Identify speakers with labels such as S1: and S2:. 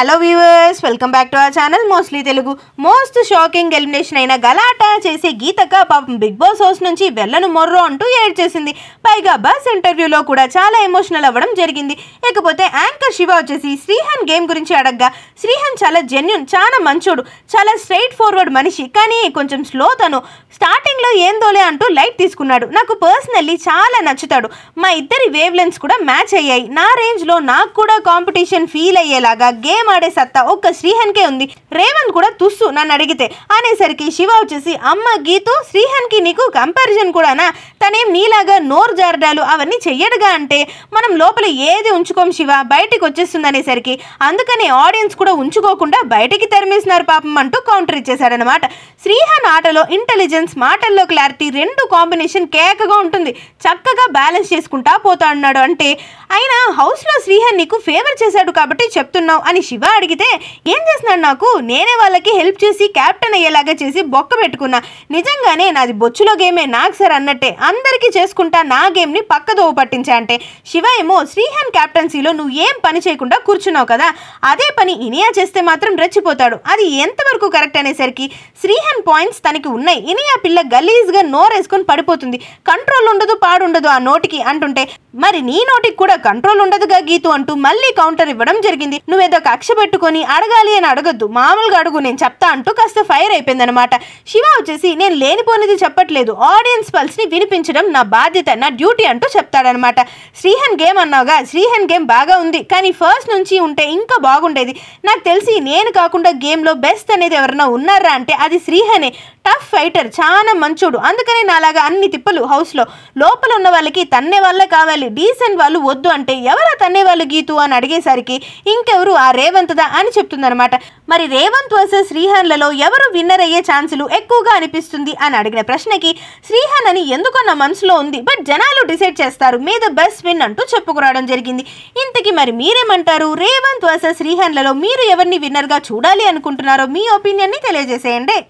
S1: hello viewers welcome back to our channel mostly Telugu most shocking elimination అయిన గలాట చేసే గీతక పాపం బిగ్ బాస్ హౌస్ నుంచి వెళ్ళను మొర్రో అంటూ ఏడ్ చేసింది పైగా బస్ ఇంటర్వ్యూలో కూడా చాలా ఎమోషనల్ అవ్వడం జరిగింది ఇకపోతే యాంకర్ శివ వచ్చేసి శ్రీహన్ గేమ్ గురించి అడగ్గా శ్రీహన్ చాలా జెన్యున్ చాలా మంచోడు చాలా స్ట్రైట్ ఫార్వర్డ్ మనిషి కానీ కొంచెం స్లో తను స్టార్టింగ్లో ఏందోలే అంటూ లైట్ తీసుకున్నాడు నాకు పర్సనల్లీ చాలా నచ్చుతాడు మా ఇద్దరి వేవ్ లెన్స్ కూడా మ్యాచ్ అయ్యాయి నా రేంజ్లో నాకు కూడా కాంపిటీషన్ ఫీల్ అయ్యేలాగా గేమ్ ఆడే సత్తా ఒక్క శ్రీహన్కే ఉంది రేవంత్ కూడా తుస్సు నన్ను అడిగితే అనేసరికి శివ వచ్చేసి అమ్మ గీతు శ్రీహన్కి నీకు కంపారిజన్ కూడానా తనేం నీలాగా నోరు జారడాలు అవన్నీ చెయ్యడుగా అంటే మనం లోపల ఏది ఉంచుకోం శివ బయటికి వచ్చేస్తుంది అనేసరికి అందుకనే ఆడియన్స్ కూడా ఉంచుకోకుండా బయటికి తరిమేసినారు పాపం అంటూ కౌంటర్ ఇచ్చేశాడనమాట శ్రీహన్ ఆటలో ఇంటెలిజెన్స్ మాటల్లో క్లారిటీ రెండు కాంబినేషన్ కేకగా ఉంటుంది చక్కగా బ్యాలెన్స్ చేసుకుంటా పోతా అన్నాడు అంటే అయినా హౌస్లో శ్రీహన్ నీకు ఫేవర్ చేశాడు కాబట్టి చెప్తున్నావు అని శివ అడిగితే ఏం చేస్తున్నాడు నాకు నేనే వాళ్ళకి హెల్ప్ చేసి క్యాప్టెన్ అయ్యేలాగా చేసి బొక్క పెట్టుకున్నా నిజంగానే నాది బొచ్చులో గేమే నాకు సార్ అన్నట్టే అందరికీ చేసుకుంటా నా గేమ్ని పక్కదోవ పట్టించా అంటే శివ ఏమో శ్రీహాన్ క్యాప్టెన్సీలో నువ్వు ఏం పని చేయకుండా కూర్చున్నావు కదా అదే పని ఇనియా చేస్తే మాత్రం రెచ్చిపోతాడు అది ఎంతవరకు కరెక్ట్ అనేసరికి శ్రీహాన్ పాయింట్స్ తనకి ఉన్నాయి ఇనియా పిల్ల గలీజ్గా నోరేసుకొని పడిపోతుంది కంట్రోల్ ఉండదు పాడుండదు ఆ నోటికి అంటుంటే మరి నీ నోటికి కూడా కంట్రోల్ ఉండదుగా గీతు అంటూ మళ్ళీ కౌంటర్ ఇవ్వడం జరిగింది నువ్వేదో లక్ష్య పెట్టుకొని అడగాలి అని అడగద్దు మామూలుగా అడుగు నేను చెప్తా అంటూ కాస్త ఫైర్ అయిపోయిందనమాట శివ వచ్చేసి నేను లేనిపోనిది చెప్పట్లేదు ఆడియన్స్ పల్స్ని వినిపించడం నా బాధ్యత నా డ్యూటీ అంటూ చెప్తాడనమాట శ్రీహన్ గేమ్ అన్నావుగా శ్రీహన్ గేమ్ బాగా ఉంది కానీ ఫస్ట్ నుంచి ఉంటే ఇంకా బాగుండేది నాకు తెలిసి నేను కాకుండా గేమ్లో బెస్ట్ అనేది ఎవరైనా ఉన్నారా అంటే అది శ్రీహనే టఫ్ ఫైటర్ చాలా మంచోడు అందుకనే నాలాగా అన్ని తిప్పలు హౌస్లో లోపల ఉన్న వాళ్ళకి తన్నే వాళ్ళే కావాలి డీసెంట్ వాళ్ళు వద్దు అంటే ఎవరా తన్నే వాళ్ళు గీతు అని అడిగేసరికి ఇంకెవరు ఆ రే రేవంత్దా అని చెప్తుందనమాట మరి రేవంత్ వర్సెస్ శ్రీహాన్లలో ఎవరు విన్నర్ అయ్యే ఛాన్సులు ఎక్కువగా అనిపిస్తుంది అని అడిగిన ప్రశ్నకి శ్రీహాన్ అని ఎందుకు నా మనసులో ఉంది బట్ జనాలు డిసైడ్ చేస్తారు మీ ద బెస్ట్ విన్ అంటూ చెప్పుకురావడం జరిగింది ఇంతకీ మరి మీరేమంటారు రేవంత్ వర్సెస్ శ్రీహాన్లలో మీరు ఎవరిని విన్నర్గా చూడాలి అనుకుంటున్నారో మీ ఒపీనియన్ని తెలియజేసేయండి